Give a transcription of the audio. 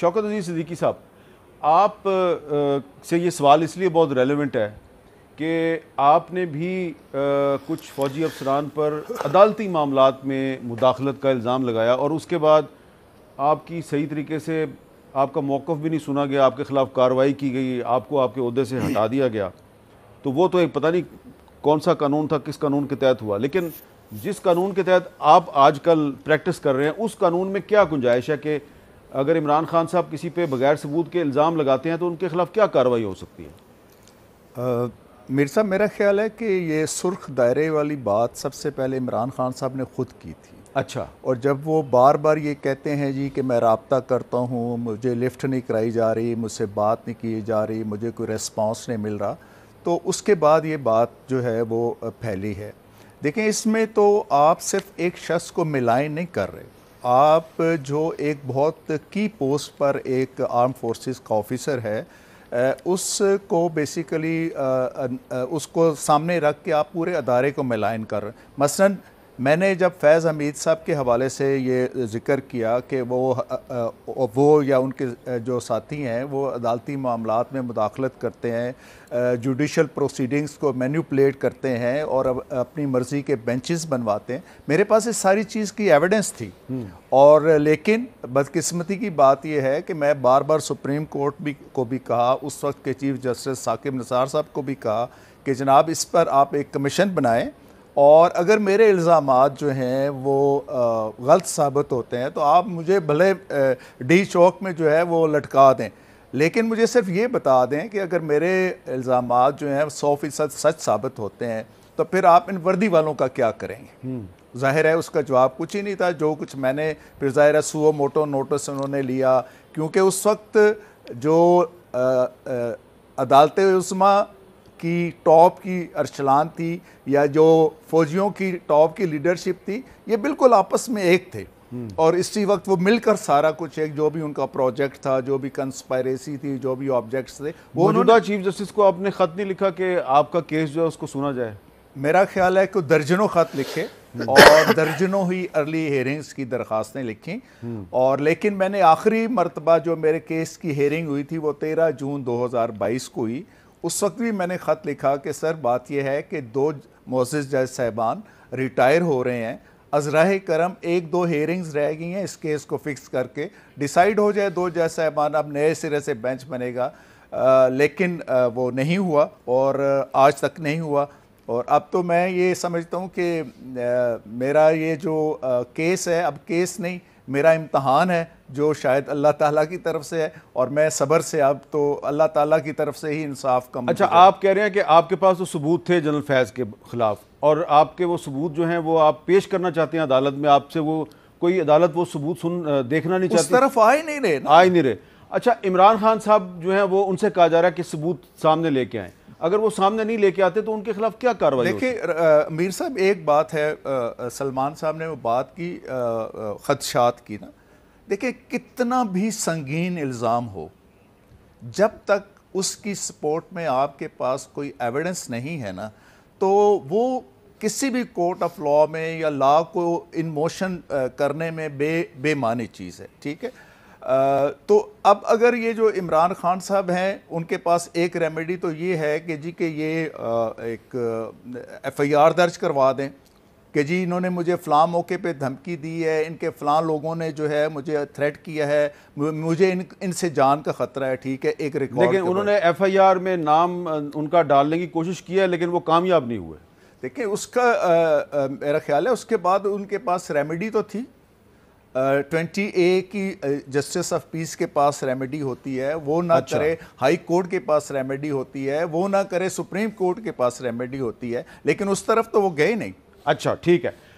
शौकत अजीज़ सदीकी साहब आप आ, से ये सवाल इसलिए बहुत रेलिवेंट है कि आपने भी आ, कुछ फ़ौजी अफसरान पर अदालती मामला में मुदाखलत का इल्ज़ाम लगाया और उसके बाद आपकी सही तरीके से आपका मौक़ भी नहीं सुना गया आपके ख़िलाफ़ कार्रवाई की गई आपको आपके अहदे से हटा दिया गया तो वो तो एक पता नहीं कौन सा कानून था किस कानून के तहत हुआ लेकिन जिस कानून के तहत आप आजकल प्रैक्टिस कर रहे हैं उस कानून में क्या गुंजाइश है कि अगर इमरान खान साहब किसी पे बगैर सबूत के इल्ज़ाम लगाते हैं तो उनके ख़िलाफ़ क्या कार्रवाई हो सकती है मेरे साहब मेरा ख्याल है कि ये सुर्ख दायरे वाली बात सबसे पहले इमरान खान साहब ने ख़ुद की थी अच्छा और जब वो बार बार ये कहते हैं जी कि मैं रबता करता हूँ मुझे लिफ्ट नहीं कराई जा रही मुझसे बात नहीं की जा रही मुझे कोई रिस्पॉन्स नहीं मिल रहा तो उसके बाद ये बात जो है वो फैली है देखें इसमें तो आप सिर्फ एक शख्स को मिलाएं नहीं कर रहे आप जो एक बहुत की पोस्ट पर एक आर्म फोर्सेस का ऑफिसर है उसको बेसिकली उसको सामने रख के आप पूरे अदारे को मिलाइन कर मसलन मैंने जब फैज़ हमीद साहब के हवाले से ये जिक्र किया कि वो वो या उनके जो साथी हैं वो अदालती मामला में मुदाखलत करते हैं जुडिशल प्रोसीडिंग्स को मैन्यूपलेट करते हैं और अपनी मर्ज़ी के बेंचेस बनवाते हैं मेरे पास इस सारी चीज़ की एविडेंस थी हम्म। और लेकिन बदकिस्मती की बात यह है कि मैं बार बार सुप्रीम कोर्ट भी को भी कहा उस वक्त के चीफ जस्टिस साकिब निसार साहब को भी कहा कि जनाब इस पर आप एक कमीशन बनाएं और अगर मेरे इल्ज़ाम जो हैं वो गलत साबित होते हैं तो आप मुझे भले डी चौक में जो है वो लटका दें लेकिन मुझे सिर्फ ये बता दें कि अगर मेरे इल्ज़ाम जो हैं सौ फ़ीसद सच साबित होते हैं तो फिर आप इन वर्दी वालों का क्या करेंगे हम्म। जाहिर है उसका जवाब कुछ ही नहीं था जो कुछ मैंने फिर ज़ाहिर है सुओ मोटो नोटिस उन्होंने लिया क्योंकि उस वक्त जो अदालत उस्मा की टॉप की अरचलान थी या जो फौजियों की टॉप की लीडरशिप थी ये बिल्कुल आपस में एक थे हम्म। और इसी वक्त वो मिलकर सारा कुछ एक जो भी उनका प्रोजेक्ट था जो भी कंस्पायरेसी थी जो भी ऑब्जेक्ट्स थे वो मौजूदा चीफ जस्टिस को आपने ख़त नहीं लिखा कि आपका केस जो है उसको सुना जाए मेरा ख्याल है कि दर्जनों ख़त लिखे हम्म। और दर्जनों ही अर्ली हेयरिंग्स की दरख्वास्तें लिखी हम्म। और लेकिन मैंने आखिरी मरतबा जो मेरे केस की हेयरिंग हुई थी वो तेरह जून बाईस को हुई उस वक्त भी मैंने ख़त लिखा कि सर बात यह है कि दो मोजिज़ जज साहबान रिटायर हो रहे हैं अजरा करम एक दो हेयरिंग्स रह गई हैं इस केस को फिक्स करके डिसाइड हो जाए दो जज साहबान अब नए सिरे से बेंच बनेगा आ, लेकिन आ, वो नहीं हुआ और आज तक नहीं हुआ और अब तो मैं ये समझता हूँ कि मेरा ये जो आ, केस है अब केस नहीं मेरा इम्तहान है जो शायद अल्लाह ताला की तरफ से है और मैं सबर से अब तो अल्लाह ताला की तरफ से ही इंसाफ कम अच्छा आप कह रहे हैं कि आपके पास तो सबूत थे जनरल फैज़ के ख़िलाफ़ और आपके वो सबूत जो हैं वो आप पेश करना चाहते हैं अदालत में आपसे वो कोई अदालत वो सबूत सुन देखना नहीं चाहती तरफ आए नहीं रहे आए नहीं रहे अच्छा इमरान खान साहब जो हैं वो उनसे कहा जा रहा है कि सबूत सामने लेके आए अगर वो सामने नहीं लेके आते तो उनके खिलाफ क्या कार्रवाई देखिए मीर साहब एक बात है सलमान साहब ने वो बात की खदशात की ना देखिए कितना भी संगीन इल्ज़ाम हो जब तक उसकी सपोर्ट में आपके पास कोई एविडेंस नहीं है ना तो वो किसी भी कोर्ट ऑफ लॉ में या लॉ को इन मोशन करने में बे बेमानी चीज़ है ठीक है आ, तो अब अगर ये जो इमरान खान साहब हैं उनके पास एक रेमेडी तो ये है कि जी के ये आ, एक एफ आई आर दर्ज करवा दें कि जी इन्होंने मुझे फ़लाँ मौके पे धमकी दी है इनके फ़लाँ लोगों ने जो है मुझे थ्रेट किया है मुझे इन इनसे जान का ख़तरा है ठीक है एक रिकॉर्ड लेकिन उन्होंने एफआईआर में नाम उनका डालने की कोशिश की है लेकिन वो कामयाब नहीं हुए देखिए उसका आ, आ, मेरा ख्याल है उसके बाद उनके पास रेमेडी तो थी ट्वेंटी ए की जस्टिस ऑफ पीस के पास रेमेडी होती है वो ना अच्छा। करे हाई कोर्ट के पास रेमेडी होती है वो ना करे सुप्रीम कोर्ट के पास रेमेडी होती है लेकिन उस तरफ तो वो गए नहीं अच्छा ठीक है